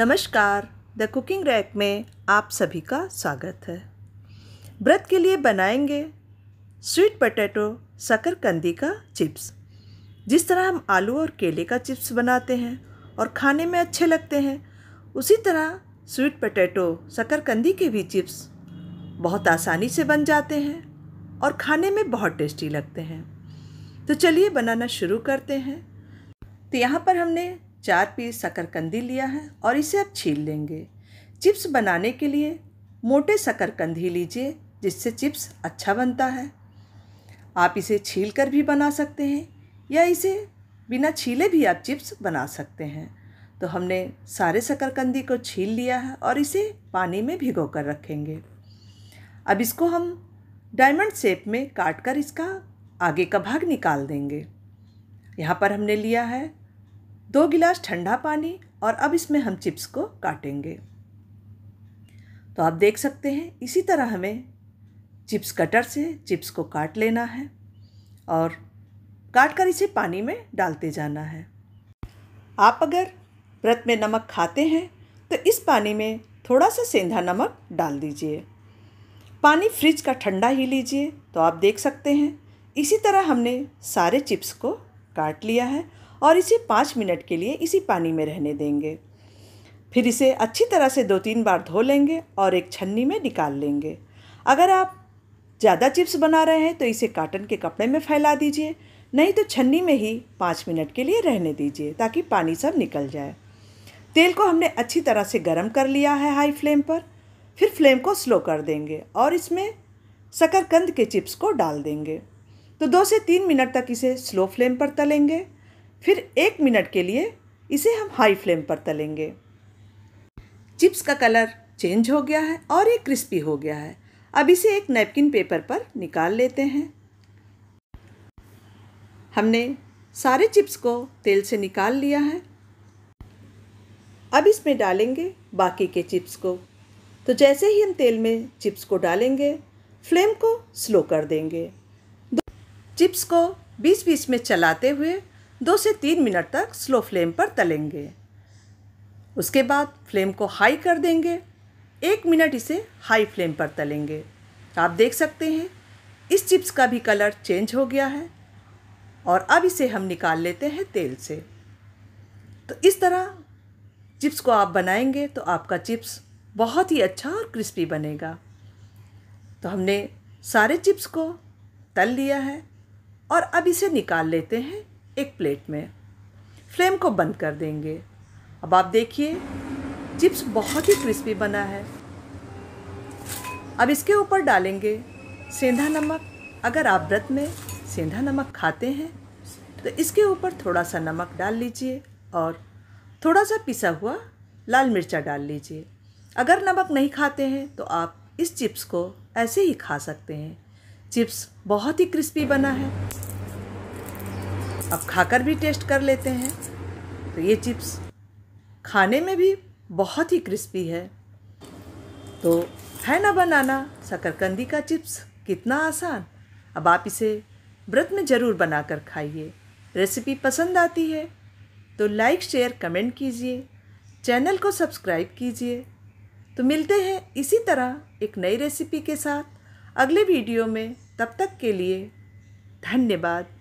नमस्कार the cooking rack में आप सभी का स्वागत है व्रत के लिए बनाएंगे स्वीट पटेटो शकरकंदी का चिप्स जिस तरह हम आलू और केले का चिप्स बनाते हैं और खाने में अच्छे लगते हैं उसी तरह स्वीट पटेटो शकरकंदी के भी चिप्स बहुत आसानी से बन जाते हैं और खाने में बहुत टेस्टी लगते हैं तो चलिए बनाना शुरू करते हैं तो यहाँ पर हमने चार पीस शकरकंदी लिया है और इसे आप छील लेंगे चिप्स बनाने के लिए मोटे शकरकंदी लीजिए जिससे चिप्स अच्छा बनता है आप इसे छील कर भी बना सकते हैं या इसे बिना छीले भी आप चिप्स बना सकते हैं तो हमने सारे शकरकंदी को छील लिया है और इसे पानी में भिगो कर रखेंगे अब इसको हम डायमंड शेप में काट कर इसका आगे का भाग निकाल देंगे यहाँ पर हमने लिया है दो गिलास ठंडा पानी और अब इसमें हम चिप्स को काटेंगे तो आप देख सकते हैं इसी तरह हमें चिप्स कटर से चिप्स को काट लेना है और काट कर इसे पानी में डालते जाना है आप अगर व्रत में नमक खाते हैं तो इस पानी में थोड़ा सा सेंधा नमक डाल दीजिए पानी फ्रिज का ठंडा ही लीजिए तो आप देख सकते हैं इसी तरह हमने सारे चिप्स को काट लिया है और इसे पाँच मिनट के लिए इसी पानी में रहने देंगे फिर इसे अच्छी तरह से दो तीन बार धो लेंगे और एक छन्नी में निकाल लेंगे अगर आप ज़्यादा चिप्स बना रहे हैं तो इसे काटन के कपड़े में फैला दीजिए नहीं तो छन्नी में ही पाँच मिनट के लिए रहने दीजिए ताकि पानी सब निकल जाए तेल को हमने अच्छी तरह से गर्म कर लिया है हाई फ्लेम पर फिर फ्लेम को स्लो कर देंगे और इसमें शकरकंद के चिप्स को डाल देंगे तो दो से तीन मिनट तक इसे स्लो फ्लेम पर तलेंगे फिर एक मिनट के लिए इसे हम हाई फ्लेम पर तलेंगे चिप्स का कलर चेंज हो गया है और ये क्रिस्पी हो गया है अब इसे एक नैपकिन पेपर पर निकाल लेते हैं हमने सारे चिप्स को तेल से निकाल लिया है अब इसमें डालेंगे बाकी के चिप्स को तो जैसे ही हम तेल में चिप्स को डालेंगे फ्लेम को स्लो कर देंगे चिप्स को बीच बीच में चलाते हुए दो से तीन मिनट तक स्लो फ्लेम पर तलेंगे उसके बाद फ्लेम को हाई कर देंगे एक मिनट इसे हाई फ्लेम पर तलेंगे आप देख सकते हैं इस चिप्स का भी कलर चेंज हो गया है और अब इसे हम निकाल लेते हैं तेल से तो इस तरह चिप्स को आप बनाएंगे तो आपका चिप्स बहुत ही अच्छा और क्रिस्पी बनेगा तो हमने सारे चिप्स को तल लिया है और अब इसे निकाल लेते हैं एक प्लेट में फ्लेम को बंद कर देंगे अब आप देखिए चिप्स बहुत ही क्रिस्पी बना है अब इसके ऊपर डालेंगे सेंधा नमक अगर आप व्रत में सेंधा नमक खाते हैं तो इसके ऊपर थोड़ा सा नमक डाल लीजिए और थोड़ा सा पिसा हुआ लाल मिर्चा डाल लीजिए अगर नमक नहीं खाते हैं तो आप इस चिप्स को ऐसे ही खा सकते हैं चिप्स बहुत ही क्रिस्पी बना है अब खाकर भी टेस्ट कर लेते हैं तो ये चिप्स खाने में भी बहुत ही क्रिस्पी है तो है ना बनाना शकरकंदी का चिप्स कितना आसान अब आप इसे व्रत में ज़रूर बना कर खाइए रेसिपी पसंद आती है तो लाइक शेयर कमेंट कीजिए चैनल को सब्सक्राइब कीजिए तो मिलते हैं इसी तरह एक नई रेसिपी के साथ अगले वीडियो में तब तक के लिए धन्यवाद